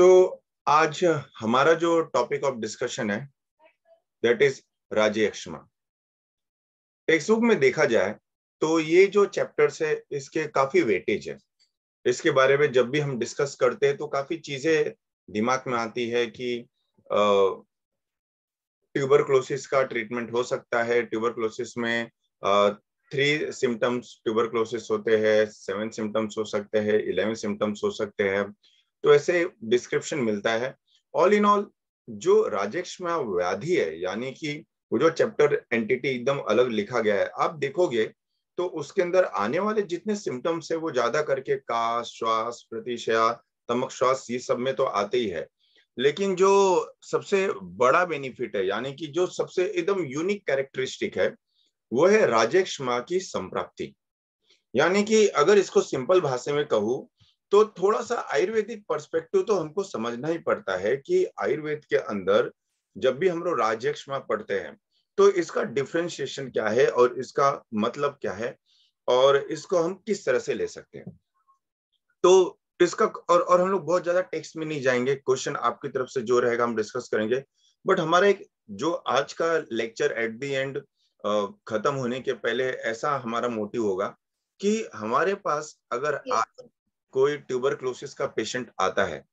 सो so, आज हमारा जो टॉपिक ऑफ डिस्कशन है दैट इज राजयक्षमा टेक्स्ट बुक में देखा जाए तो ये जो चैप्टर्स है इसके काफी वेटेज है इसके बारे में जब भी हम डिस्कस करते हैं तो काफी चीजें दिमाग में आती है कि ट्यूबरक्लोसिस का ट्रीटमेंट हो सकता है ट्यूबरक्लोसिस में आ, थ्री सिम्टम्स ट्यूबरक्लोसिस होते हैं सेवन सिम्टम्स हो सकते हैं इलेवन सिम्टम्स हो सकते हैं तो ऐसे डिस्क्रिप्शन मिलता है ऑल इन ऑल जो राजेश व्याधि है यानी कि वो जो चैप्टर एंटिटी एकदम अलग लिखा गया है आप देखोगे तो उसके अंदर आने वाले जितने सिम्टम्स है वो ज्यादा करके का श्वास प्रतिशया तमक श्वास ये सब में तो आते ही है लेकिन जो सबसे बड़ा बेनिफिट है यानी कि जो सबसे एकदम यूनिक कैरेक्टरिस्टिक है वो है राजेश की संप्राप्ति यानी कि अगर इसको सिंपल भाषा में कहूँ तो थोड़ा सा आयुर्वेदिक पर्सपेक्टिव तो हमको समझना ही पड़ता है कि आयुर्वेद के अंदर जब भी हम लोग राजयक्षमा पढ़ते हैं तो इसका डिफ्रेंशिएशन क्या है और इसका मतलब क्या है और इसको हम किस तरह से ले सकते हैं तो इसका और और हम लोग बहुत ज्यादा टेक्स्ट में नहीं जाएंगे क्वेश्चन आपकी तरफ से जो रहेगा हम डिस्कस करेंगे बट हमारा एक जो आज का लेक्चर एट दी एंड खत्म होने के पहले ऐसा हमारा मोटिव होगा कि हमारे पास अगर आज कोई ट्यूबर क्लोसिस का पेशेंट आता है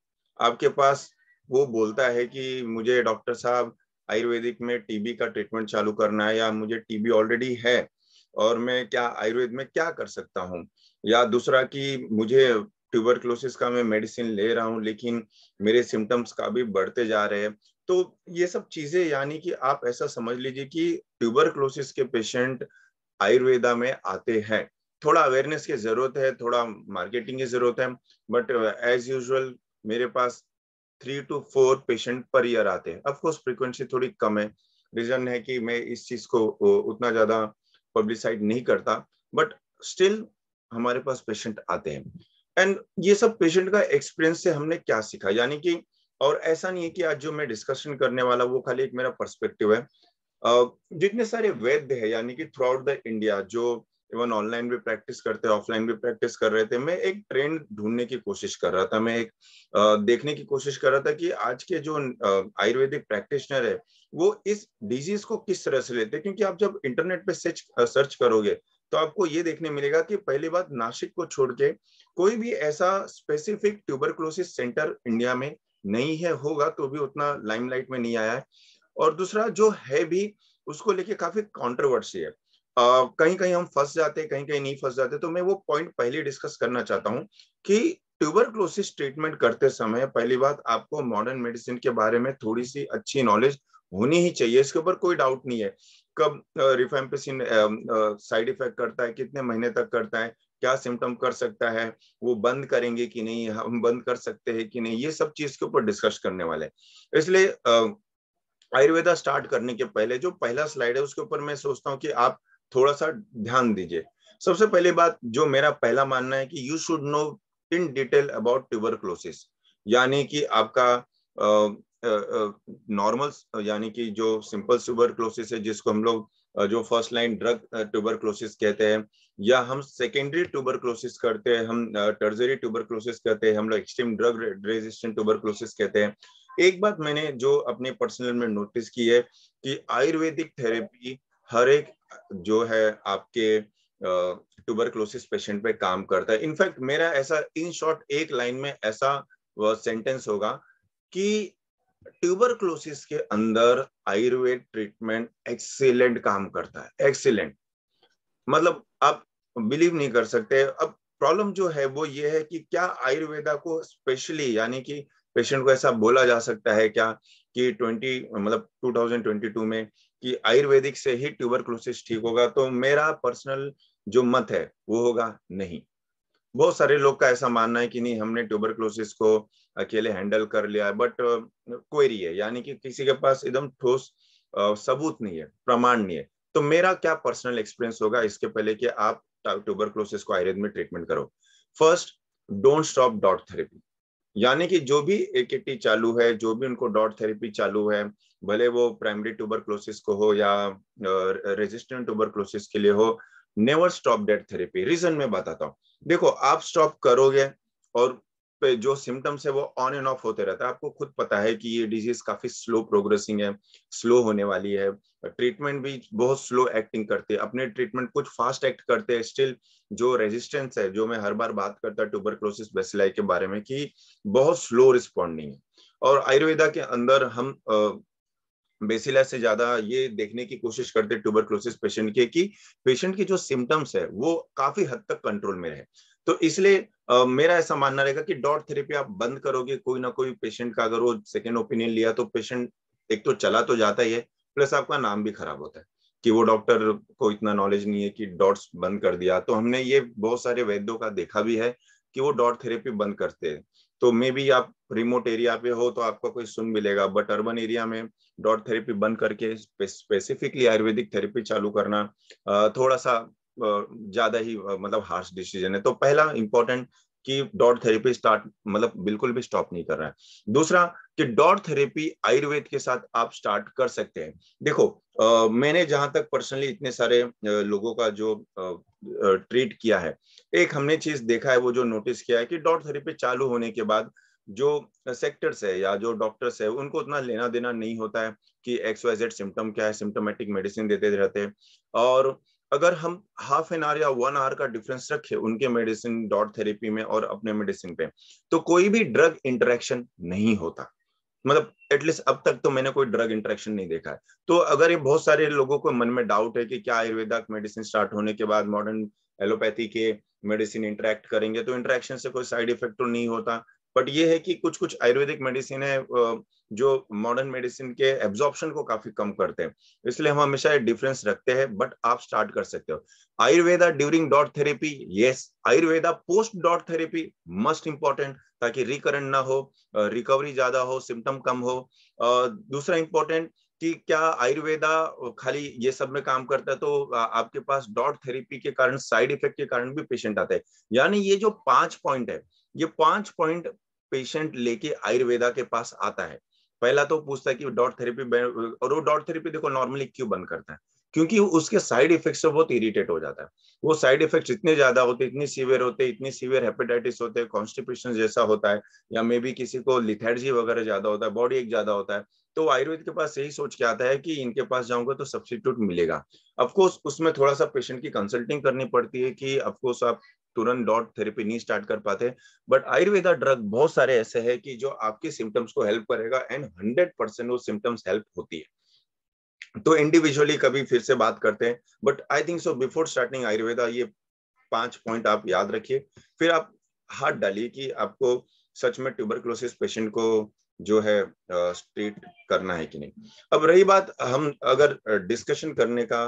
आपके पास वो बोलता है कि मुझे डॉक्टर साहब आयुर्वेदिक में टीबी का ट्रीटमेंट चालू करना है या मुझे टीबी ऑलरेडी है और मैं क्या आयुर्वेद में क्या कर सकता हूँ या दूसरा कि मुझे ट्यूबरक्लोसिस का मैं मेडिसिन ले रहा हूँ लेकिन मेरे सिम्टम्स भी बढ़ते जा रहे हैं तो ये सब चीजें यानी कि आप ऐसा समझ लीजिए कि ट्यूबरक्लोसिस के पेशेंट आयुर्वेदा में आते हैं थोड़ा अवेयरनेस की जरूरत है थोड़ा मार्केटिंग की जरूरत है बट एज यूजल मेरे पास three two four patient per year आते हैं अफकोर्स फ्रिक्वेंसी थोड़ी कम है रीजन है कि मैं इस चीज को uh, उतना ज्यादा पब्लिसाइड नहीं करता बट स्टिल हमारे पास पेशेंट आते हैं एंड ये सब पेशेंट का एक्सपीरियंस से हमने क्या सीखा यानी कि और ऐसा नहीं है कि आज जो मैं डिस्कशन करने वाला वो खाली एक मेरा पर्सपेक्टिव है uh, जितने सारे वैद्य है यानी कि थ्रू आउट द इंडिया जो इवन ऑनलाइन भी प्रैक्टिस करते ऑफलाइन भी प्रैक्टिस कर रहे थे मैं एक ट्रेंड ढूंढने की कोशिश कर रहा था मैं एक देखने की कोशिश कर रहा था कि आज के जो आयुर्वेदिक प्रैक्टिशनर है वो इस डिजीज को किस तरह से लेते क्योंकि आप जब इंटरनेट पे सर्च सर्च करोगे तो आपको ये देखने मिलेगा कि पहली बात नासिक को छोड़ के कोई भी ऐसा स्पेसिफिक ट्यूबरक्लोसिस सेंटर इंडिया में नहीं है होगा तो भी उतना लाइमलाइट में नहीं आया है और दूसरा जो है भी उसको लेके काफी कॉन्ट्रोवर्सी है कहीं कहीं हम फंस जाते कहीं कहीं नहीं फंस जाते तो मैं वो पॉइंट पहले डिस्कस करना चाहता हूँ कि ट्यूबरक्लोसिस ट्रीटमेंट करते समय पहली बात आपको मॉडर्न मेडिसिन के बारे में थोड़ी सी अच्छी नॉलेज होनी ही चाहिए इसके ऊपर कोई डाउट नहीं है कब रिफेम्पेसिन साइड इफेक्ट करता है कितने महीने तक करता है क्या सिम्टम कर सकता है वो बंद करेंगे कि नहीं हम बंद कर सकते हैं कि नहीं ये सब चीज के ऊपर डिस्कस करने वाले हैं इसलिए आयुर्वेदा स्टार्ट करने के पहले जो पहला स्लाइड है उसके ऊपर मैं सोचता हूँ कि आप थोड़ा सा ध्यान दीजिए सबसे पहले बात जो मेरा पहला मानना है कि you should know in detail about क्लोसिस यानी कि आपका नॉर्मल यानी कि जो सिंपल क्लोसिस है जिसको हम लोग जो फर्स्ट लाइन ड्रग क्लोसिस कहते हैं या हम सेकेंडरी क्लोसिस करते हैं हम टर्जरी क्लोसिस कहते हैं हम लोग एक्सट्रीम ड्रग रेजिस्टेंट क्लोसिस कहते हैं एक बात मैंने जो अपने पर्सनल में नोटिस की है कि आयुर्वेदिक थेरेपी हर एक जो है आपके ट्यूबरक्लोसिस पेशेंट पे काम करता है इनफैक्ट मेरा ऐसा इन शॉर्ट एक लाइन में ऐसा सेंटेंस होगा कि ट्यूबरक्लोसिस के अंदर आयुर्वेद ट्रीटमेंट एक्सीलेंट काम करता है एक्सीलेंट मतलब आप बिलीव नहीं कर सकते अब प्रॉब्लम जो है वो ये है कि क्या आयुर्वेदा को स्पेशली यानी कि पेशेंट को ऐसा बोला जा सकता है क्या कि 20 मतलब 2022 में कि आयुर्वेदिक से ही क्लोसिस ठीक होगा तो मेरा पर्सनल जो मत है वो होगा नहीं बहुत सारे लोग का ऐसा मानना है कि नहीं हमने ट्यूबर को अकेले हैंडल कर लिया बट क्वेरी uh, है यानी कि किसी के पास एकदम ठोस uh, सबूत नहीं है प्रमाण नहीं है तो मेरा क्या पर्सनल एक्सपीरियंस होगा इसके पहले कि आप ट्यूबर को आयुर्वेद में ट्रीटमेंट करो first don't stop DOT therapy यानी कि जो भी ए चालू है जो भी उनको डॉट थेरेपी चालू है भले वो प्राइमरी ट्यूबर क्लोसिस को हो या रेजिस्टेंट ट्यूबर क्लोसिस के लिए हो never stop DOT therapy reason में बताता हूँ देखो आप स्टॉप करोगे और पे जो सिम्टम्स है वो ऑन एंड ऑफ होते रहता है आपको खुद पता है कि ये डिजीज काफी स्लो प्रोग्रेसिंग है स्लो होने वाली है ट्रीटमेंट भी बहुत स्लो एक्टिंग करते हैं अपने ट्रीटमेंट कुछ फास्ट एक्ट करते हैं स्टिल जो रेजिस्टेंस है जो मैं हर बार बात करता ट्यूबरक्लोसिस बेसिलाई के बारे में कि बहुत स्लो रिस्पॉन्डिंग है और आयुर्वेदा के अंदर हम बेसिला से ज्यादा ये देखने की कोशिश करते ट्यूबरक्लोसिस पेशेंट के कि पेशेंट के जो सिम्टम्स है वो काफी हद तक कंट्रोल में रहे तो इसलिए मेरा ऐसा मानना रहेगा कि डॉट थेरेपी आप बंद करोगे कोई ना कोई पेशेंट का अगर वो सेकेंड ओपिनियन लिया तो पेशेंट एक तो चला तो जाता ही है प्लस आपका नाम भी खराब होता है कि वो डॉक्टर को इतना नॉलेज नहीं है कि डॉट्स बंद कर दिया तो हमने ये बहुत सारे वैद्यों का देखा भी है कि वो डॉट थेरेपी बंद करते हैं तो मे बी आप रिमोट एरिया पे हो तो आपका कोई सुन मिलेगा बट अर्बन एरिया में डॉट थेरेपी बंद करके स्पेसिफिकली आयुर्वेदिक थेरेपी चालू करना थोड़ा सा ज्यादा ही मतलब हार्श डिसीजन है तो पहला इंपॉर्टेंट कि डॉट थेरेपी स्टार्ट मतलब बिल्कुल भी स्टॉप नहीं कर रहा है दूसरा कि डॉट थेरेपी आयुर्वेद के साथ आप स्टार्ट कर सकते हैं देखो आ, मैंने जहां तक पर्सनली इतने सारे लोगों का जो आ, ट्रीट किया है एक हमने चीज देखा है वो जो नोटिस किया है कि डॉट थेरेपी चालू होने के बाद जो सेक्टर्स है या जो डॉक्टर्स है उनको उतना लेना देना नहीं होता है कि एक्स वाई जेड सिम्टम क्या है सिम्टोमेटिक मेडिसिन देते रहते हैं और अगर हम हाफ एन आवर या वन आवर का डिफरेंस रखे उनके मेडिसिन डॉट थेरेपी में और अपने मेडिसिन पे तो कोई भी ड्रग इंटरेक्शन नहीं होता मतलब एटलीस्ट अब तक तो मैंने कोई ड्रग इंटरेक्शन नहीं देखा है तो अगर ये बहुत सारे लोगों को मन में डाउट है कि क्या आयुर्वेदा मेडिसिन स्टार्ट होने के बाद मॉडर्न एलोपैथी के मेडिसिन इंटरेक्ट करेंगे तो इंटरेक्शन से कोई साइड इफेक्ट तो नहीं होता बट ये है कि कुछ कुछ आयुर्वेदिक मेडिसिन है जो मॉडर्न मेडिसिन के एब्जॉर्प्शन को काफी कम करते हैं इसलिए हम हमेशा ये डिफरेंस रखते हैं बट आप स्टार्ट कर सकते हो Ayurveda during DOT therapy yes Ayurveda post DOT therapy must important ताकि रिकरेंट ना हो रिकवरी ज्यादा हो सिम्टम कम हो दूसरा इंपॉर्टेंट कि क्या आयुर्वेदा खाली ये सब में काम करता है तो आपके पास डॉट थेरेपी के कारण साइड इफेक्ट के कारण भी पेशेंट आते हैं यानी ये जो पांच पॉइंट है ये पांच पॉइंट पेशेंट लेके आयुर्वेदा के पास आता है पहला तो पूछता है कि डॉट थेरेपी और वो डॉट थेरेपी देखो नॉर्मली क्यों बंद करता है क्योंकि उसके साइड इफेक्ट से बहुत इरिटेट हो जाता है वो साइड इफेक्ट इतने ज्यादा होते इतनी सीवियर होते इतनी सीवियर हेपेटाइटिस होते हैं कॉन्स्टिपेशन जैसा होता है या मे बी किसी को लिथर्जी वगैरह ज्यादा होता है बॉडी एक ज्यादा होता है तो आयुर्वेद के पास यही सोच के आता है कि इनके पास जाऊंगा तो सब्सिट्यूट मिलेगा अफकोर्स उसमें थोड़ा सा पेशेंट की कंसल्टिंग करनी पड़ती है कि अफकोर्स आप तुरंत डॉट थेरेपी नहीं स्टार्ट कर पाते बट आयुर्वेदा ड्रग बहुत सारे ऐसे हैं कि जो आपके सिम्टम्स को हेल्प करेगा एंड हंड्रेड परसेंट वो सिम्टम्स हेल्प होती है तो इंडिविजुअली कभी फिर से बात करते हैं but I think so before starting Ayurveda ये पांच पॉइंट आप याद रखिए फिर आप हाथ डालिए कि आपको सच में ट्यूबरक्लोसिस पेशेंट को जो है ट्रीट करना है कि नहीं अब रही बात हम अगर डिस्कशन करने का